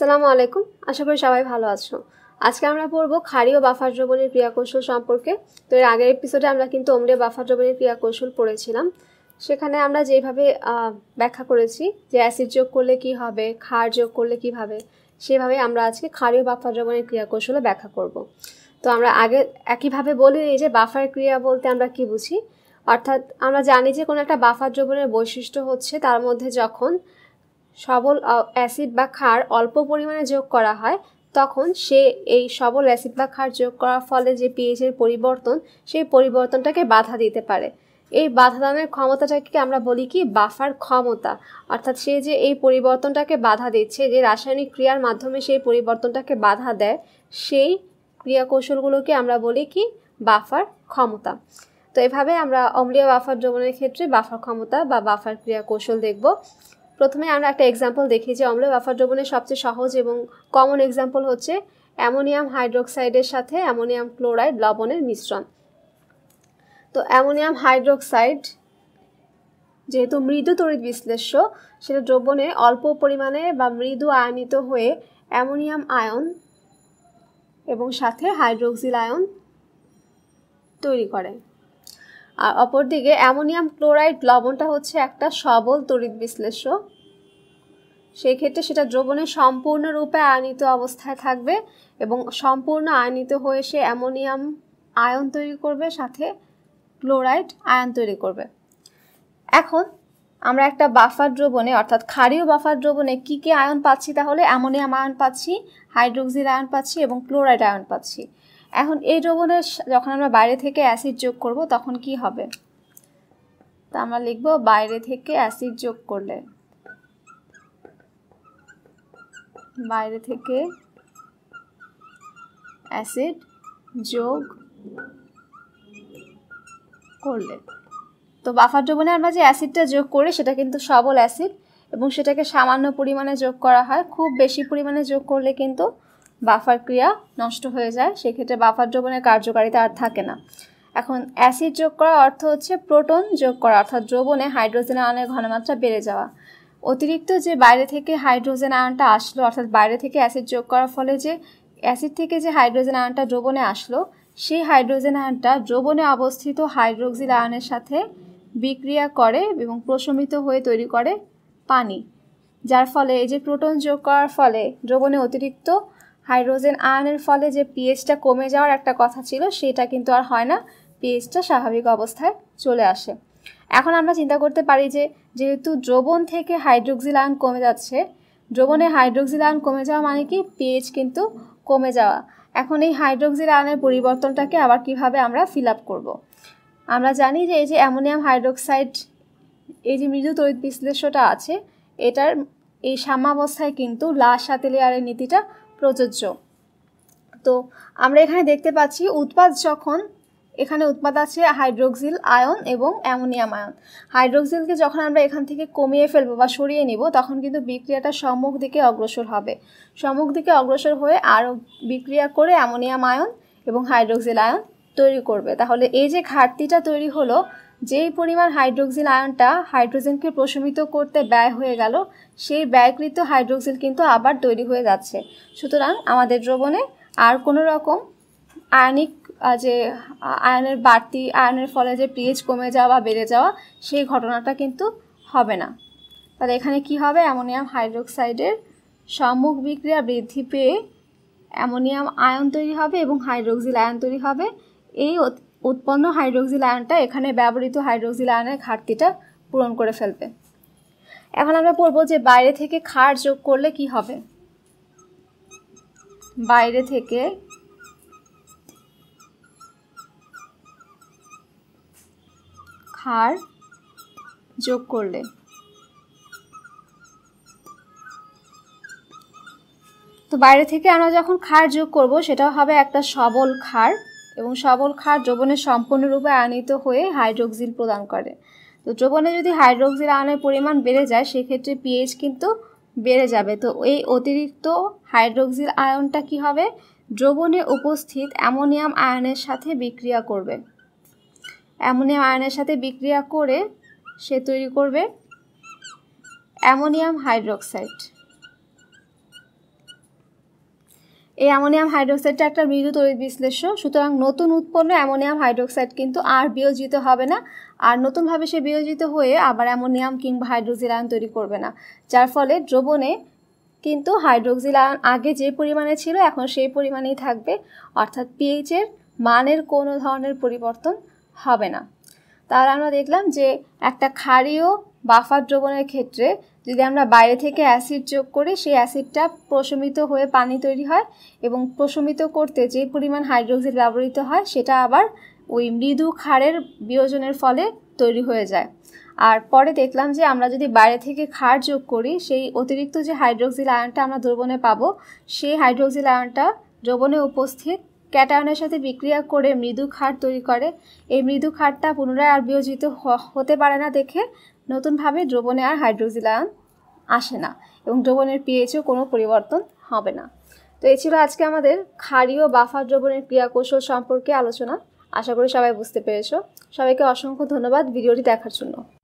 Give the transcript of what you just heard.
সালামু আলাইকুম আশা করি সবাই ভালো আছো আজকে আমরা পড়বো খাড়ি ও বাফার দ্রবণের ক্রিয়াকৌশল সম্পর্কে তো এর আগের এপিসোডে আমরা কিন্তু অমরে বাফার দ্রবণের ক্রিয়াকৌশল পড়েছিলাম সেখানে আমরা যেভাবে ব্যাখ্যা করেছি যে অ্যাসিড যোগ করলে কি হবে ক্ষার যোগ করলে কিভাবে সেভাবে আমরা আজকে ক্ষারীয় বাফার দ্রবণের ক্রিয়াকৌশলও ব্যাখ্যা করব তো আমরা আগে একইভাবে বলি নিই যে বাফার ক্রিয়া বলতে আমরা কি বুঝি অর্থাৎ আমরা জানি যে কোনো একটা বাফার দ্রবণের বৈশিষ্ট্য হচ্ছে তার মধ্যে যখন সবল অ্যাসিড বা ক্ষার অল্প পরিমাণে যোগ করা হয় তখন সে এই সবল অ্যাসিড বা ক্ষার যোগ করার ফলে যে পিএইচের পরিবর্তন সেই পরিবর্তনটাকে বাধা দিতে পারে এই বাধাদানের ক্ষমতাটাকে আমরা বলি কি বাফার ক্ষমতা অর্থাৎ সে যে এই পরিবর্তনটাকে বাধা দিচ্ছে যে রাসায়নিক ক্রিয়ার মাধ্যমে সেই পরিবর্তনটাকে বাধা দেয় সেই ক্রিয়াকৌশলগুলোকে আমরা বলি কি বাফার ক্ষমতা তো এভাবে আমরা অম্লীয় বাফার দ্রবণের ক্ষেত্রে বাফার ক্ষমতা বা বাফার ক্রিয়াকৌশল দেখব প্রথমে আমরা একটা এক্সাম্পল দেখি যে অম্ল বাফার দ্রবণের সবচেয়ে সহজ এবং কমন এক্সাম্পল হচ্ছে অ্যামোনিয়াম হাইড্রোক্সাইডের সাথে অ্যামোনিয়াম ক্লোরাইড লবণের মিশ্রণ তো অ্যামোনিয়াম হাইড্রোক্সাইড যেহেতু মৃদু তড়িৎ বিশ্লেষ্য সেটা দ্রবণে অল্প পরিমাণে বা মৃদু আয়নিত হয়ে অ্যামোনিয়াম আয়ন এবং সাথে হাইড্রোক্সিল আয়ন তৈরি করে আর অপরদিকে অ্যামোনিয়াম ক্লোরাইড লবণটা হচ্ছে একটা সবল তড়িৎ বিশ্লেষ্য সেই ক্ষেত্রে সেটা দ্রবণে সম্পূর্ণরূপে আয়নিত অবস্থায় থাকবে এবং সম্পূর্ণ আয়নিত হয়ে সে অ্যামোনিয়াম আয়ন তৈরি করবে সাথে ক্লোরাইড আয়ন তৈরি করবে এখন আমরা একটা বাফার দ্রবণে অর্থাৎ ক্ষারীয় বাফার দ্রবণে কি কি আয়ন পাচ্ছি তাহলে অ্যামোনিয়াম আয়ন পাচ্ছি হাইড্রোক্সিল আয়ন পাচ্ছি এবং ক্লোরাইড আয়ন পাচ্ছি এখন এই দ্রবণে যখন আমরা বাইরে থেকে অ্যাসিড যোগ করব তখন কি হবে তা আমরা লিখব বাইরে থেকে অ্যাসিড যোগ করলে বাইরে থেকে অ্যাসিড যোগ করলে তো বাফার দ্রবণে আমরা যে অ্যাসিডটা যোগ করি সেটা কিন্তু সবল অ্যাসিড এবং সেটাকে সামান্য পরিমাণে যোগ করা হয় খুব বেশি পরিমাণে যোগ করলে কিন্তু বাফার ক্রিয়া নষ্ট হয়ে যায় সেক্ষেত্রে বাফার দ্রবণের কার্যকারিতা আর থাকে না এখন অ্যাসিড যোগ করার অর্থ হচ্ছে প্রোটন যোগ করা অর্থাৎ দ্রবণে হাইড্রোজেন আয়নের ঘনমাত্রা বেড়ে যাওয়া অতিরিক্ত যে বাইরে থেকে হাইড্রোজেন আয়নটা আসলো অর্থাৎ বাইরে থেকে অ্যাসিড যোগ করার ফলে যে অ্যাসিড থেকে যে হাইড্রোজেন আয়নটা দ্রবণে আসলো সেই হাইড্রোজেন আয়নটা দ্রবণে অবস্থিত হাইড্রোক্সিল আয়নের সাথে বিক্রিয়া করে এবং প্রশমিত হয়ে তৈরি করে পানি যার ফলে এই যে প্রোটন যোগ করার ফলে দ্রবণে অতিরিক্ত হাইড্রোজেন আয়নের ফলে যে পিএইচটা কমে যাওয়ার একটা কথা ছিল সেটা কিন্তু আর হয় না পিএইচটা স্বাভাবিক অবস্থায় চলে আসে এখন আমরা চিন্তা করতে পারি যে যেহেতু দ্রবণ থেকে হাইড্রোক্সিল আয়ন কমে যাচ্ছে দ্রবণে হাইড্রোক্সিল আয়ন কমে যাওয়া মানে কি পিএইচ কিন্তু কমে যাওয়া এখন এই হাইড্রোক্সিল আয়নের পরিবর্তনটাকে আবার কিভাবে আমরা ফিল আপ করবো আমরা জানি যে এই যে অ্যামোনিয়াম হাইড্রোক্সাইড এই যে মৃদু তড়িৎ বিশ্লেষ্যটা আছে এটার এই সাম্যাবস্থায় কিন্তু লাস সাথে নীতিটা প্রযোজ্য তো আমরা এখানে দেখতে পাচ্ছি উৎপাদ যখন এখানে উৎপাদ আছে হাইড্রোক্সিল আয়ন এবং অ্যামোনিয়াম আয়ন হাইড্রোক্সিলকে যখন আমরা এখান থেকে কমিয়ে ফেলবো বা সরিয়ে নিব তখন কিন্তু বিক্রিয়াটা সম্মুখ দিকে অগ্রসর হবে সম্মুখ দিকে অগ্রসর হয়ে আরও বিক্রিয়া করে অ্যামোনিয়াম আয়ন এবং হাইড্রোক্সিল আয়ন তৈরি করবে তাহলে এই যে ঘাটতিটা তৈরি হলো যেই পরিমাণ হাইড্রোক্সিল আয়নটা হাইড্রোজেনকে প্রশমিত করতে ব্যয় হয়ে গেল সেই ব্যয়কৃত হাইড্রোক্সিল কিন্তু আবার তৈরি হয়ে যাচ্ছে সুতরাং আমাদের দ্রবণে আর কোনো রকম আয়নিক যে আয়নের বাড়তি আয়নের ফলে যে পিএইচ কমে যাওয়া বা বেড়ে যাওয়া সেই ঘটনাটা কিন্তু হবে না তাহলে এখানে কি হবে অ্যামোনিয়াম হাইড্রোক্সাইডের সম্মুখ বিক্রিয়া বৃদ্ধি পেয়ে অ্যামোনিয়াম আয়ন তৈরি হবে এবং হাইড্রোক্সিল আয়ন তৈরি হবে এই উৎপন্ন হাইড্রোক্সিল আয়নটা এখানে ব্যবহৃত হাইড্রোক্সিল আয়নের ঘাটতিটা পূরণ করে ফেলবে এখন আমরা পড়বো যে বাইরে থেকে ক্ষার যোগ করলে কি হবে বাইরে থেকে হার যোগ করলে তো বাইরে থেকে আমরা যখন খার যোগ করব সেটাও হবে একটা সবল খার এবং সবল খার দ্রবণে সম্পূর্ণরূপে আনিত হয়ে হাইড্রোক্সিল প্রদান করে তো দ্রবণে যদি হাইড্রোক্সিল আয়নের পরিমাণ বেড়ে যায় সেক্ষেত্রে পিএইচ কিন্তু বেড়ে যাবে তো এই অতিরিক্ত হাইড্রোক্সিল আয়নটা কি হবে দ্রবণে উপস্থিত অ্যামোনিয়াম আয়নের সাথে বিক্রিয়া করবে অ্যামোনিয়াম আয়নের সাথে বিক্রিয়া করে সে তৈরি করবে অ্যামোনিয়াম হাইড্রোক্সাইড এই অ্যামোনিয়াম হাইড্রোক্সাইডটা একটা মৃদু তৈরি বিশ্লেষ্য সুতরাং নতুন উৎপন্ন অ্যামোনিয়াম হাইড্রোক্সাইড কিন্তু আর বিয়োজিত হবে না আর নতুনভাবে সে বিয়োজিত হয়ে আবার অ্যামোনিয়াম কিংবা হাইড্রোক্সিল আয়ন তৈরি করবে না যার ফলে দ্রবণে কিন্তু হাইড্রোক্সিল আয়ন আগে যে পরিমাণে ছিল এখন সেই পরিমাণেই থাকবে অর্থাৎ পিএইচের মানের কোনো ধরনের পরিবর্তন হবে না তাহলে আমরা দেখলাম যে একটা ক্ষারীয় বাফার দ্রবণের ক্ষেত্রে যদি আমরা বাইরে থেকে অ্যাসিড যোগ করি সেই অ্যাসিডটা প্রশমিত হয়ে পানি তৈরি হয় এবং প্রশমিত করতে যে পরিমাণ হাইড্রোক্সিড ব্যবহৃত হয় সেটা আবার ওই মৃদু ক্ষারের বিয়োজনের ফলে তৈরি হয়ে যায় আর পরে দেখলাম যে আমরা যদি বাইরে থেকে ক্ষার যোগ করি সেই অতিরিক্ত যে হাইড্রোক্সিল আয়নটা আমরা দ্রবণে পাবো সেই হাইড্রোক্সিল আয়নটা দ্রবণে উপস্থিত ক্যাটায়নের সাথে বিক্রিয়া করে মৃদু ক্ষার তৈরি করে এই মৃদু ক্ষারটা পুনরায় আর বিয়োজিত হতে পারে না দেখে নতুনভাবে দ্রবণে আর হাইড্রোজিলায়ন আসে না এবং দ্রবণের পিএইচও কোনো পরিবর্তন হবে না তো এই ছিল আজকে আমাদের ক্ষারীয় বাফার দ্রবণের ক্রিয়াকৌশল সম্পর্কে আলোচনা আশা করি সবাই বুঝতে পেরেছ সবাইকে অসংখ্য ধন্যবাদ ভিডিওটি দেখার জন্য